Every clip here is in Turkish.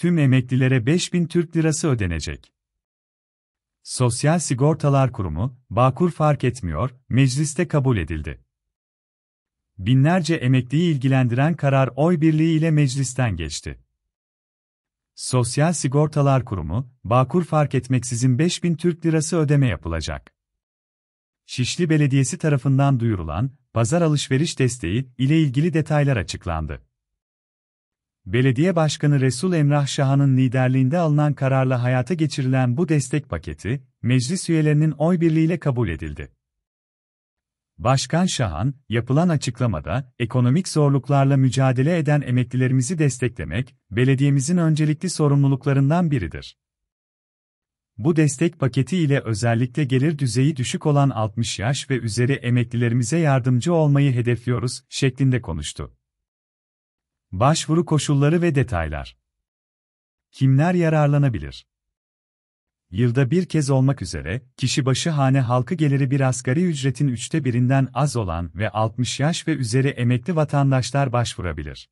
tüm emeklilere 5000 Türk Lirası ödenecek. Sosyal Sigortalar Kurumu, Bağkur fark etmiyor, mecliste kabul edildi. Binlerce emekliyi ilgilendiren karar oy birliğiyle meclisten geçti. Sosyal Sigortalar Kurumu, Bağkur fark etmeksizin 5000 Türk Lirası ödeme yapılacak. Şişli Belediyesi tarafından duyurulan pazar alışveriş desteği ile ilgili detaylar açıklandı. Belediye Başkanı Resul Emrah Şahan'ın liderliğinde alınan kararla hayata geçirilen bu destek paketi, meclis üyelerinin oy birliğiyle kabul edildi. Başkan Şahan, yapılan açıklamada, ekonomik zorluklarla mücadele eden emeklilerimizi desteklemek, belediyemizin öncelikli sorumluluklarından biridir. Bu destek paketi ile özellikle gelir düzeyi düşük olan 60 yaş ve üzeri emeklilerimize yardımcı olmayı hedefliyoruz, şeklinde konuştu. Başvuru koşulları ve detaylar. Kimler yararlanabilir? Yılda bir kez olmak üzere, kişi başı hane halkı geliri bir asgari ücretin üçte birinden az olan ve 60 yaş ve üzeri emekli vatandaşlar başvurabilir.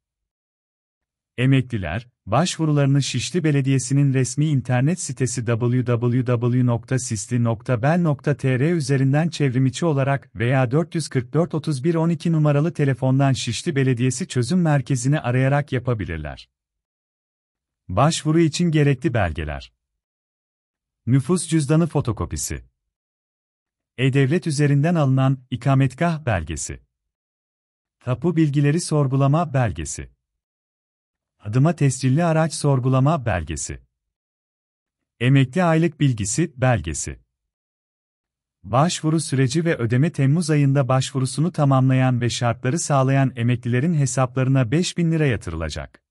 Emekliler, başvurularını Şişli Belediyesi'nin resmi internet sitesi www.sisli.bel.tr üzerinden çevrimiçi olarak veya 444 31 12 numaralı telefondan Şişli Belediyesi Çözüm Merkezi'ni arayarak yapabilirler. Başvuru için gerekli belgeler. Nüfus cüzdanı fotokopisi. E-Devlet üzerinden alınan ikametgah belgesi. Tapu bilgileri sorgulama belgesi. Adıma tescilli araç sorgulama belgesi. Emekli aylık bilgisi belgesi. Başvuru süreci ve ödeme Temmuz ayında başvurusunu tamamlayan ve şartları sağlayan emeklilerin hesaplarına 5000 lira yatırılacak.